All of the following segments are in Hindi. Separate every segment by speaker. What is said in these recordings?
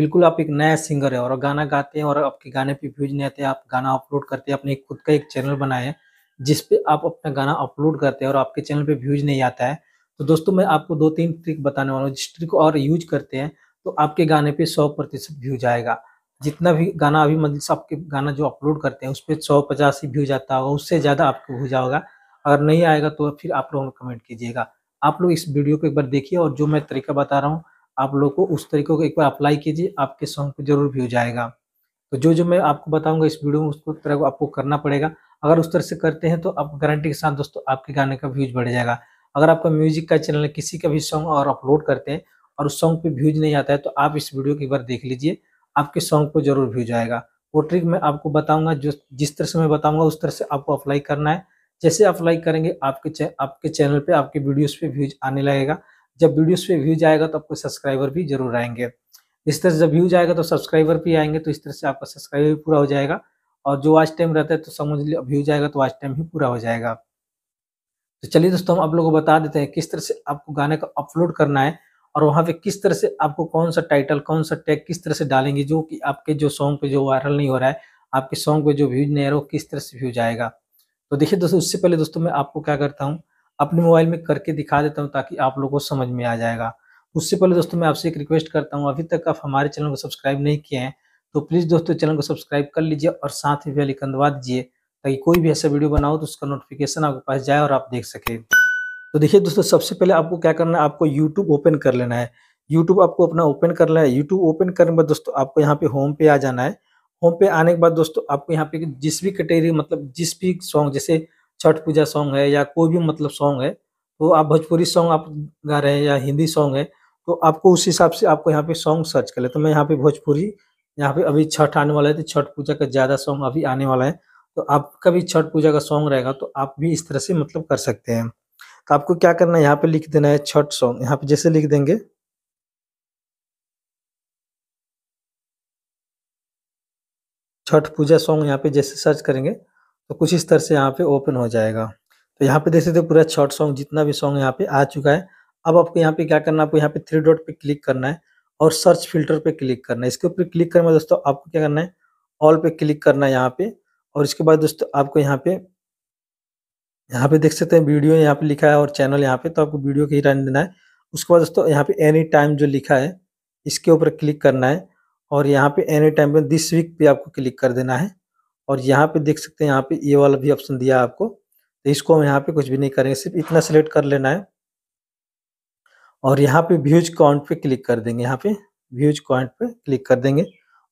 Speaker 1: बिल्कुल आप एक नया सिंगर है और गाना गाते हैं और आपके गाने पे व्यूज नहीं आते आप गाना अपलोड करते हैं अपने खुद का एक चैनल बनाए हैं जिस पे आप अपना गाना अपलोड करते हैं और आपके चैनल पे व्यूज नहीं आता है तो दोस्तों मैं आपको दो तीन ट्रिक बताने वाला हूँ जिस ट्रिक और यूज करते हैं तो आपके गाने पर सौ प्रतिशत व्यूज आएगा जितना भी गाना अभी मतलब आपके गाना जो अपलोड करते हैं उस पर सौ पचास ही व्यूज आता होगा उससे ज़्यादा आपको व्यूज आएगा अगर नहीं आएगा तो फिर आप लोगों ने कमेंट कीजिएगा आप लोग इस वीडियो को एक बार देखिए और जो मैं तरीका बता रहा हूँ आप लोग को उस तरीके को एक बार अप्लाई कीजिए आपके सॉन्ग पे जरूर व्यू जाएगा तो जो जो मैं आपको बताऊंगा इस वीडियो में उसको तरह को आपको करना पड़ेगा अगर उस तरह से करते हैं तो आप गारंटी के साथ दोस्तों आपके गाने का व्यूज बढ़ जाएगा अगर आपका म्यूजिक का चैनल किसी का भी सॉन्ग और अपलोड करते हैं और उस सॉन्ग पे व्यूज नहीं आता है तो आप इस वीडियो को एक बार देख लीजिए आपके सॉन्ग को जरूर व्यूज आएगा वो ट्रिक मैं आपको बताऊंगा जो जिस तरह से मैं बताऊंगा उस तरह से आपको अप्लाई करना है जैसे अप्लाई करेंगे आपके चे, आपके चैनल पे आपके वीडियोस पे व्यूज आने लगेगा जब वीडियोस पे व्यूज आएगा तो आपको सब्सक्राइबर भी जरूर आएंगे इस तरह से जब व्यूज आएगा तो सब्सक्राइबर भी आएंगे तो इस तरह से आपका सब्सक्राइबर भी पूरा हो जाएगा और जो आज टाइम रहता है तो समझ लिया व्यूज आएगा तो आज टाइम ही पूरा हो जाएगा तो चलिए दोस्तों हम आप लोगों को बता देते हैं किस तरह से आपको गाने को अपलोड करना है और वहाँ पे किस तरह से आपको कौन सा टाइटल कौन सा टैग किस तरह से डालेंगे जो कि आपके जो सॉन्ग पे जो वायरल नहीं हो रहा है आपके सॉन्ग पे जो व्यूज नहीं आ रहा किस तरह से व्यूज आएगा तो देखिए दोस्तों उससे पहले दोस्तों मैं आपको क्या करता हूँ अपने मोबाइल में करके दिखा देता हूँ ताकि आप लोगों को समझ में आ जाएगा उससे पहले दोस्तों मैं आपसे एक रिक्वेस्ट करता हूँ अभी तक आप हमारे चैनल को सब्सक्राइब नहीं किए हैं तो प्लीज़ दोस्तों चैनल को सब्सक्राइब कर लीजिए और साथ ही बेलिकन दबा दीजिए ताकि कोई भी ऐसा वीडियो बनाओ तो उसका नोटिफिकेशन आपके पास जाए और आप देख सके तो देखिए दोस्तों सबसे पहले आपको क्या करना है आपको यूट्यूब ओपन कर लेना है यूट्यूब आपको अपना ओपन करना है यूट्यूब ओपन करने के बाद दोस्तों आपको यहाँ पे होम पे आ जाना है होम पे आने के बाद दोस्तों आपको यहाँ पे जिस भी कैटेगरी मतलब जिस भी सॉन्ग जैसे छठ पूजा सॉन्ग है या कोई भी मतलब सॉन्ग है तो आप भोजपुरी सॉन्ग आप गा रहे हैं या हिंदी सॉन्ग है तो आपको उस हिसाब से आपको यहाँ पे सॉन्ग सर्च कर ले तो मैं यहाँ पे भोजपुरी यहाँ पे अभी छठ आने वाला है तो छठ पूजा का ज़्यादा सॉन्ग अभी आने वाला है तो आपका भी छठ पूजा का सॉन्ग रहेगा तो आप भी इस तरह से मतलब कर सकते हैं तो आपको क्या करना है यहाँ पे लिख देना है छठ सॉन्ग यहाँ पे जैसे लिख देंगे छठ पूजा सॉन्ग यहाँ पे जैसे सर्च करेंगे तो कुछ इस तरह से यहाँ पे ओपन हो जाएगा तो यहाँ पे देख सकते हो पूरा शॉर्ट सॉन्ग जितना भी सॉन्ग यहाँ पे आ चुका है अब आपको यहाँ पे क्या करना है आपको यहाँ पे थ्री डॉट पे क्लिक करना है और सर्च फिल्टर पे क्लिक करना है इसके ऊपर क्लिक करना दोस्तों आपको क्या करना है ऑल पे क्लिक करना है यहाँ पे और इसके बाद दोस्तों आपको यहाँ पे यहाँ पे देख सकते हैं वीडियो यहाँ पे लिखा है और चैनल यहाँ पे तो आपको वीडियो के ही रहने देना है उसके बाद दोस्तों यहाँ पे एनी टाइम जो लिखा है इसके ऊपर क्लिक करना है और यहाँ पे एनी टाइम पे दिस वीक पे आपको क्लिक कर देना है और यहाँ पे देख सकते हैं यहाँ पे ये वाला भी ऑप्शन दिया आपको तो इसको हम यहाँ पे कुछ भी नहीं करेंगे सिर्फ इतना सिलेक्ट कर लेना है और यहाँ पे व्यूज काउंट पे क्लिक कर देंगे यहाँ पे व्यूज काउंट पे क्लिक कर देंगे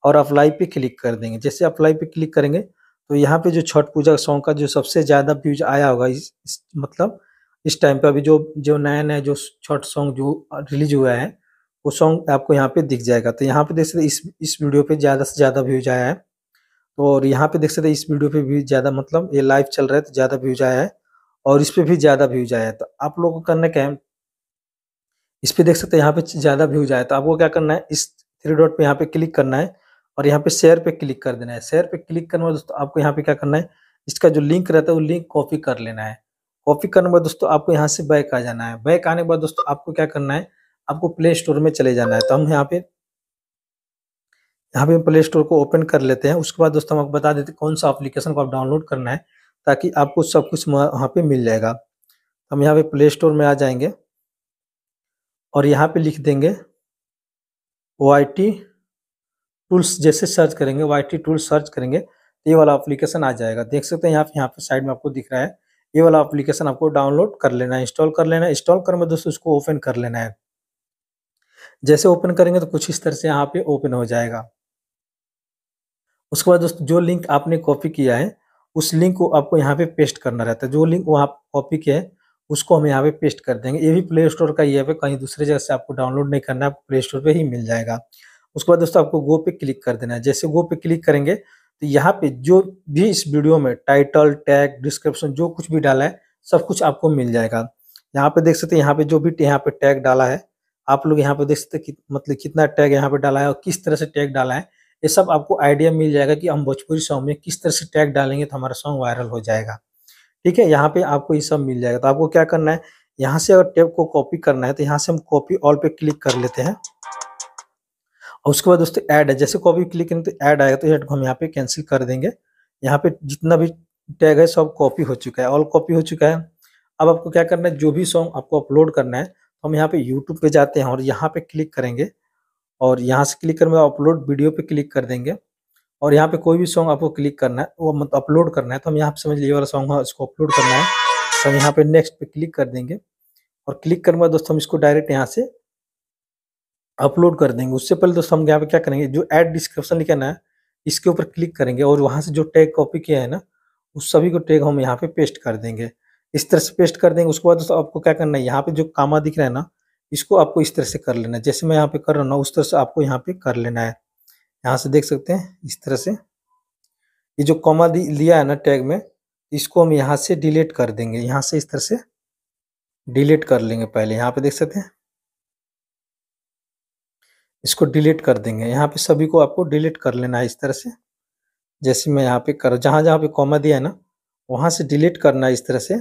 Speaker 1: और अप्लाई पे क्लिक कर देंगे जैसे अप्लाई पे क्लिक करेंगे तो यहाँ पे जो छठ पूजा सॉन्ग का जो सबसे ज़्यादा व्यूज आया होगा इस, इस मतलब इस टाइम पे अभी जो जो नया नया जो छठ सॉन्ग जो रिलीज हुआ है वो सॉन्ग आपको यहाँ पे दिख जाएगा तो यहाँ पे देख सकते इस इस वीडियो पे ज़्यादा से ज़्यादा व्यूज आया है और यहाँ पे देख सकते हैं इस वीडियो पे भी ज़्यादा मतलब ये लाइव चल रहा है तो ज़्यादा व्यूज आया है और इस पर भी ज़्यादा व्यूज आया है तो आप लोगों को करना क्या है इस पर देख सकते हैं यहाँ पे ज़्यादा व्यूज आया तो आपको क्या करना है इस थ्री डॉट पे यहाँ पे क्लिक करना है और यहाँ पे शेयर पे क्लिक कर देना है शेयर पे क्लिक करने में दोस्तों आपको यहाँ पे क्या करना है इसका जो लिंक रहता है वो लिंक कॉपी कर लेना है कॉपी करने के बाद दोस्तों आपको यहाँ से बैक आ जाना है बैक आने के बाद दोस्तों आपको क्या करना है आपको प्ले स्टोर में चले जाना है तो हम यहाँ पे यहाँ पे हम प्ले स्टोर को ओपन कर लेते हैं उसके बाद दोस्तों हम आपको बता देते हैं कौन सा एप्लीकेशन को आप डाउनलोड करना है ताकि आपको सब कुछ वहाँ पे मिल जाएगा तो हम यहाँ पे प्ले स्टोर में आ जाएंगे और यहाँ पे लिख देंगे वाई टूल्स जैसे सर्च करेंगे वाई टूल्स सर्च करेंगे तो ये वाला एप्लीकेशन आ जाएगा देख सकते हैं यहाँ पे यहाँ पे साइड में आपको दिख रहा है ये वाला एप्लीकेशन आपको डाउनलोड कर लेना है इंस्टॉल कर लेना है इंस्टॉल कर में दोस्तों उसको ओपन कर लेना है जैसे ओपन करेंगे तो कुछ इस तरह से यहाँ पे ओपन हो जाएगा उसके बाद दोस्तों जो लिंक आपने कॉपी किया है उस लिंक को आपको यहाँ पे पेस्ट करना रहता है जो लिंक वहाँ कॉपी किया है उसको हम यहाँ पे पेस्ट कर देंगे ये भी प्ले स्टोर का ही है कहीं दूसरे जगह से आपको डाउनलोड नहीं करना है आपको प्ले स्टोर पर ही मिल जाएगा उसके बाद दोस्तों आपको गो पे क्लिक कर देना है जैसे गो पे क्लिक करेंगे तो यहाँ पे जो भी इस वीडियो में टाइटल टैग डिस्क्रिप्शन जो कुछ भी डाला है सब कुछ आपको मिल जाएगा यहाँ पे देख सकते हैं यहाँ पे जो भी यहाँ पे टैग डाला है आप लोग यहाँ पे देख सकते कि, मतलब कितना टैग यहाँ पे डाला है और किस तरह से टैग डाला है ये सब आपको आइडिया मिल जाएगा कि हम भोजपुरी सॉन्ग में किस तरह से टैग डालेंगे तो हमारा सॉन्ग वायरल हो जाएगा ठीक है यहाँ पे आपको ये सब मिल जाएगा तो आपको क्या करना है यहाँ से अगर टैग को कॉपी करना है तो यहाँ से हम कॉपी ऑल पे क्लिक कर लेते हैं और उसके बाद दोस्तों ऐड है जैसे कॉपी क्लिक करेंगे तो ऐड आएगा तो ऐड हम यहाँ पे कैंसिल कर देंगे यहाँ पे जितना भी टैग है सब कॉपी हो चुका है ऑल कॉपी हो चुका है अब आपको क्या करना है जो भी सॉन्ग आपको अपलोड करना है तो हम यहाँ पे यूट्यूब पे जाते हैं और यहाँ पे क्लिक करेंगे और यहाँ से क्लिक कर अपलोड वीडियो पे क्लिक कर देंगे और यहाँ पे कोई भी सॉन्ग आपको क्लिक करना है वो मतलब अपलोड करना है तो हम यहाँ पे समझ लीजिए वाला सॉन्ग है इसको अपलोड करना है तो हम यहाँ पे नेक्स्ट पे क्लिक कर देंगे और क्लिक करने के बाद दोस्तों हम इसको डायरेक्ट यहाँ से अपलोड कर देंगे उससे पहले दोस्तों हम यहाँ पे क्या करेंगे जो एड डिस्क्रिप्शन लिखा ना इसके ऊपर क्लिक करेंगे और वहाँ से जो टैग कॉपी किया है ना उस सभी को टैग हम यहाँ पे पेस्ट कर देंगे इस तरह से पेस्ट कर देंगे उसके बाद दोस्तों आपको क्या करना है यहाँ पे जो कामा दिख रहा है ना इसको आपको इस तरह से कर लेना है जैसे मैं यहाँ पे कर रहा हूँ उस तरह से आपको यहाँ पे कर लेना है यहाँ से देख सकते हैं इस तरह से ये जो कॉमा लिया है ना टैग में इसको हम यहाँ से डिलीट कर देंगे यहाँ से इस तरह से डिलीट कर लेंगे पहले यहाँ पे देख सकते हैं इसको डिलीट कर देंगे यहाँ पे सभी को आपको डिलीट कर लेना है इस तरह से जैसे मैं यहाँ पे कर जहाँ जहाँ पे कॉमा दिया है ना वहाँ से डिलीट करना है इस तरह से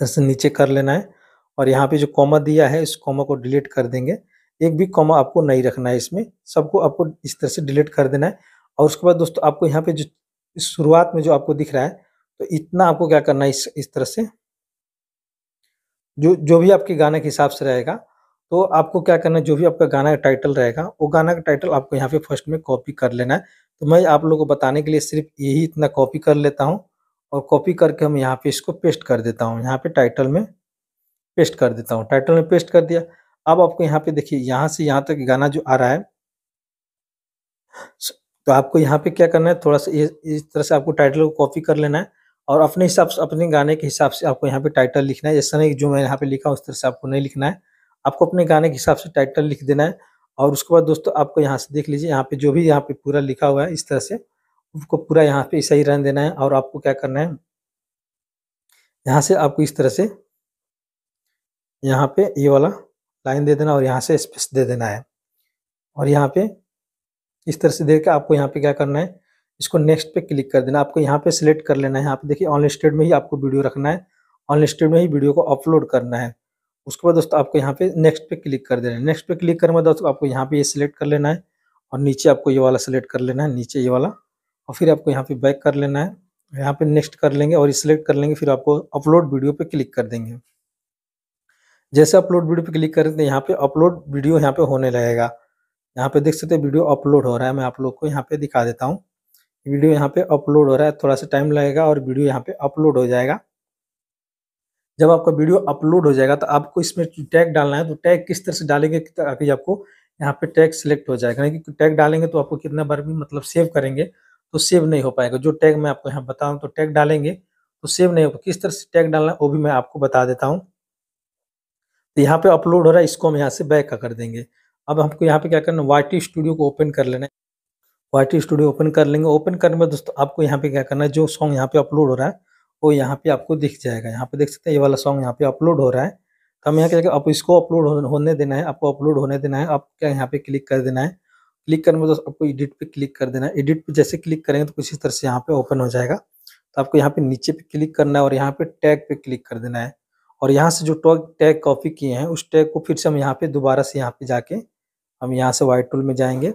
Speaker 1: तरह तो से नीचे कर लेना है और यहाँ पे जो कॉमा दिया है इस कॉमा को डिलीट कर देंगे एक भी कॉमा आपको नहीं रखना है इसमें सबको आपको इस तरह से डिलीट कर देना है और उसके बाद दोस्तों आपको यहाँ पे जो शुरुआत में जो आपको दिख रहा है तो इतना आपको क्या करना है इस इस तरह से जो जो भी आपके गाने के हिसाब से रहेगा तो आपको क्या करना है जो भी आपका गाना का टाइटल रहेगा वो गाना का टाइटल आपको यहाँ पे फर्स्ट में कॉपी कर लेना है तो मैं आप लोगों को बताने के लिए सिर्फ यही इतना कॉपी कर लेता हूँ और कॉपी करके हम यहाँ पे इसको पेस्ट कर देता हूँ यहाँ पे टाइटल में पेस्ट कर देता हूँ टाइटल में पेस्ट कर दिया अब आपको यहाँ पे देखिए यहाँ से यहाँ तक गाना जो आ रहा है तो आपको यहाँ पे क्या करना है थोड़ा सा इस तरह से आपको टाइटल को कॉपी कर लेना है और अपने हिसाब से अपने गाने के हिसाब से आपको यहाँ पे टाइटल लिखना है जैसा नहीं जो मैं यहाँ पे लिखा उस तरह से आपको नहीं लिखना है आपको अपने गाने के हिसाब से टाइटल लिख देना है और उसके बाद दोस्तों आपको यहाँ से देख लीजिए यहाँ पे जो भी यहाँ पे पूरा लिखा हुआ है इस तरह से उसको पूरा यहाँ पे सही रहने देना है और आपको क्या करना है यहाँ से आपको इस तरह से यहाँ पे ये यह वाला लाइन दे देना और यहाँ से स्पेस दे देना है और यहाँ पे इस तरह से देख के आपको यहाँ पे क्या करना है इसको नेक्स्ट पे क्लिक कर देना आपको यहाँ पे सिलेक्ट कर लेना है यहाँ पे देखिए ऑनलिस्टेड में ही आपको वीडियो रखना है ऑनलिस्टेड में ही वीडियो को अपलोड करना है उसके बाद दोस्तों आपको यहाँ पे नेक्स्ट पे क्लिक कर देना है नेक्स्ट पे क्लिक करने के बाद दोस्तों आपको यहाँ पे ये सिलेक्ट कर लेना है और नीचे आपको ये वाला सिलेक्ट कर लेना है नीचे ये वाला और फिर आपको यहाँ पे बैक कर लेना है यहाँ पे नेक्स्ट कर लेंगे और सिलेक्ट कर लेंगे फिर आपको अपलोड वीडियो पे क्लिक कर देंगे जैसे अपलोड वीडियो पे क्लिक करेंगे यहाँ पे अपलोड वीडियो यहाँ पे होने लगेगा यहाँ पे देख सकते हैं वीडियो अपलोड हो रहा है मैं आप लोग को यहाँ पे दिखा देता हूँ वीडियो यहाँ पे अपलोड हो रहा है थोड़ा सा टाइम लगेगा और वीडियो यहाँ पे अपलोड हो जाएगा जब आपका वीडियो अपलोड हो जाएगा तो आपको इसमें टैग डालना है तो टैग किस तरह से डालेंगे ताकि आपको यहाँ पे टैग सिलेक्ट हो जाएगा यानी कि टैग डालेंगे तो आपको कितना बार भी मतलब सेव करेंगे तो सेव नहीं हो पाएगा जो टैग मैं आपको यहाँ बताऊँ तो टैग डालेंगे तो सेव नहीं होगा किस तरह से टैग डालना वो भी मैं आपको बता देता हूँ तो यहाँ पे अपलोड हो रहा है इसको हम यहाँ से बैक कर देंगे अब हमको यहाँ पे क्या करना है वाई स्टूडियो को ओपन कर लेना है वाई स्टूडियो ओपन कर लेंगे ओपन करने में दोस्तों आपको यहाँ पे क्या करना है जो सॉन्ग यहाँ पे अपलोड हो रहा है वो यहाँ पे आपको दिख जाएगा यहाँ पे देख सकते हैं ये वाला सॉन्ग यहाँ पे अपलोड हो रहा है तो हम यहाँ क्या आप इसको अपलोड होने देना है आपको अपलोड होने देना है आपको क्या यहाँ पे क्लिक कर देना है क्लिक करने में तो आपको एडिट पे क्लिक कर देना है एडिट पे जैसे क्लिक करेंगे तो कुछ इस तरह से यहाँ पे ओपन हो जाएगा तो आपको यहाँ पे नीचे पे क्लिक करना है और यहाँ पे टैग पे क्लिक कर देना है और यहाँ से जो टॉग टैग कॉपी किए हैं उस टैग को फिर से हम यहाँ पे दोबारा से यहाँ पे जाके हम यहाँ से वाइट टूल में जाएंगे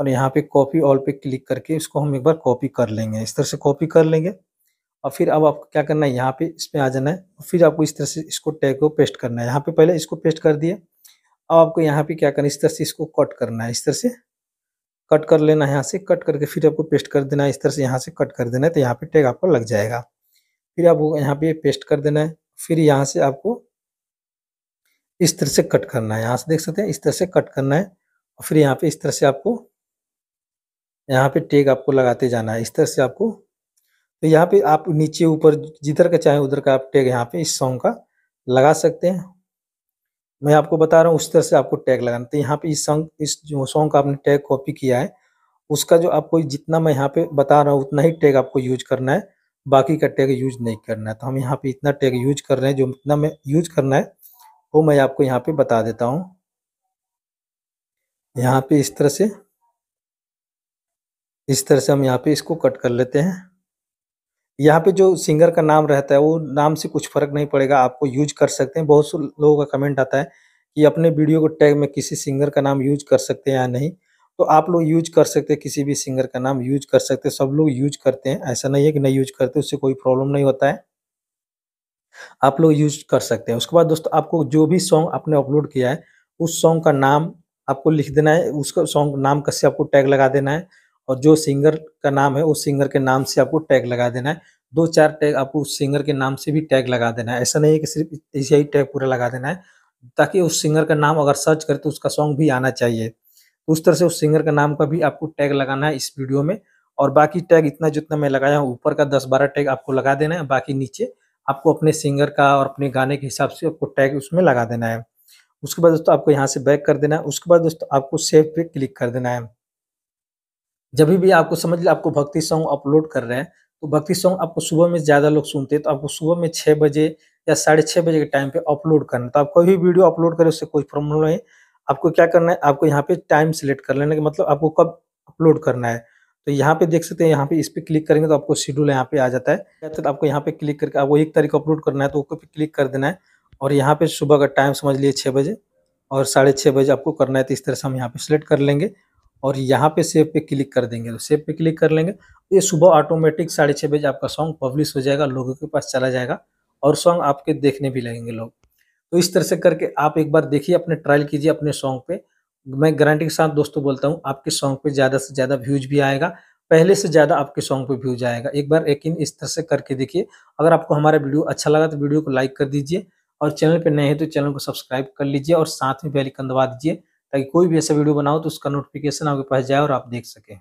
Speaker 1: और यहाँ पे कॉपी ऑल पे क्लिक करके इसको हम एक बार कॉपी कर लेंगे इस तरह से कॉपी कर लेंगे और फिर अब आपको क्या करना है यहाँ पे इस पर आ जाना है और फिर आपको इस तरह से इसको टैग को पेस्ट करना है यहाँ पे पहले इसको पेस्ट कर दिए अब आपको यहाँ पे क्या करना है इस तरह से इसको कट करना है इस तरह से कट कर लेना है यहाँ से कट करके फिर आपको पेस्ट कर देना है इस तरह से यहाँ से कट कर देना है तो यहाँ पे टैग आपको लग जाएगा फिर आपको यहाँ पे पेस्ट कर देना है फिर यहाँ से आपको इस तरह से कट करना है यहाँ से देख सकते हैं इस तरह से कट करना है और फिर यहाँ पे इस तरह से आपको यहाँ पे टेग आपको लगाते जाना है इस तरह से आपको तो यहाँ पे आप नीचे ऊपर जिधर का चाहे उधर का आप टेग यहाँ पे इस सॉन्ग का लगा सकते हैं मैं आपको बता रहा हूँ उस तरह से आपको टैग लगाना तो यहाँ पे इस सॉन्ग इस जो सॉन्ग का आपने टैग कॉपी किया है उसका जो आपको जितना मैं यहाँ पे बता रहा हूँ उतना ही टैग आपको यूज करना है बाकी का टैग यूज नहीं करना है तो हम यहाँ पे इतना टैग यूज कर रहे हैं जो इतना मैं यूज करना है वो मैं आपको यहाँ पे बता देता हूँ यहाँ पे इस तरह से इस तरह से हम यहाँ पे इसको कट कर लेते हैं यहाँ पे जो सिंगर का नाम रहता है वो नाम से कुछ फर्क नहीं पड़ेगा आपको यूज कर सकते हैं बहुत से लोगों का कमेंट आता है कि अपने वीडियो को टैग में किसी सिंगर का नाम यूज कर सकते हैं या नहीं तो आप लोग यूज कर सकते हैं किसी भी सिंगर का नाम यूज कर सकते हैं सब लोग यूज करते हैं ऐसा नहीं है कि नहीं यूज करते उससे कोई प्रॉब्लम नहीं होता है आप लोग यूज कर सकते हैं उसके बाद दोस्तों आपको जो भी सॉन्ग आपने अपलोड किया है उस सॉन्ग का नाम आपको लिख देना है उसका सॉन्ग नाम कैसे आपको टैग लगा देना है और जो सिंगर का नाम है उस सिंगर के नाम से आपको टैग लगा देना है दो चार टैग आपको उस सिंगर के नाम से भी टैग लगा देना है ऐसा नहीं है कि सिर्फ ऐसा ही टैग पूरा लगा देना है ताकि उस सिंगर का नाम अगर सर्च करें तो उसका सॉन्ग भी आना चाहिए तो उस तरह से उस सिंगर का नाम का भी आपको टैग लगाना है इस वीडियो में और बाकी टैग इतना जितना मैं लगाया हूँ ऊपर का दस बारह टैग आपको लगा देना है बाकी नीचे आपको अपने सिंगर का और अपने गाने के हिसाब से आपको टैग उसमें लगा देना है उसके बाद दोस्तों आपको यहाँ से बैक कर देना है उसके बाद दोस्तों आपको सेव पे क्लिक कर देना है जब भी आपको समझ लो आपको भक्ति सॉन्ग अपलोड कर रहे हैं तो भक्ति सॉन्ग आपको सुबह में ज़्यादा लोग सुनते हैं तो आपको सुबह में छः बजे या साढ़े छः बजे के टाइम पे अपलोड करना है तो आप कोई भी वीडियो अपलोड करें उससे कोई प्रॉब्लम नहीं आपको क्या करना है आपको यहाँ पे टाइम सिलेक्ट कर लेना मतलब आपको कब अपलोड करना है तो यहाँ पे देख सकते हैं यहाँ पे इस पर क्लिक करेंगे तो आपको शेड्यूल यहाँ पे आ जाता है तो आपको यहाँ पे क्लिक करके आपको एक तारीख अपलोड करना है तो उसको क्लिक कर देना है और यहाँ पे सुबह का टाइम समझ लिए छः बजे और साढ़े छः बजे आपको करना है तो इस तरह से हम यहाँ पे सिलेक्ट कर लेंगे और यहाँ पे सेव पे क्लिक कर देंगे तो सेव पे क्लिक कर लेंगे ये सुबह ऑटोमेटिक साढ़े छः बजे आपका सॉन्ग पब्लिश हो जाएगा लोगों के पास चला जाएगा और सॉन्ग आपके देखने भी लगेंगे लोग तो इस तरह से करके आप एक बार देखिए अपने ट्रायल कीजिए अपने सॉन्ग पे मैं गारंटी के साथ दोस्तों बोलता हूँ आपके सॉन्ग पे ज़्यादा से ज़्यादा व्यूज भी आएगा पहले से ज़्यादा आपके सॉन्ग पर व्यूज आएगा एक बार यकीन इस तरह से करके देखिए अगर आपको हमारा वीडियो अच्छा लगा तो वीडियो को लाइक कर दीजिए और चैनल पर नए हैं तो चैनल को सब्सक्राइब कर लीजिए और साथ में बेल दबा दीजिए ताकि कोई भी ऐसा वीडियो बनाओ तो उसका नोटिफिकेशन आपके पास जाए और आप देख सकें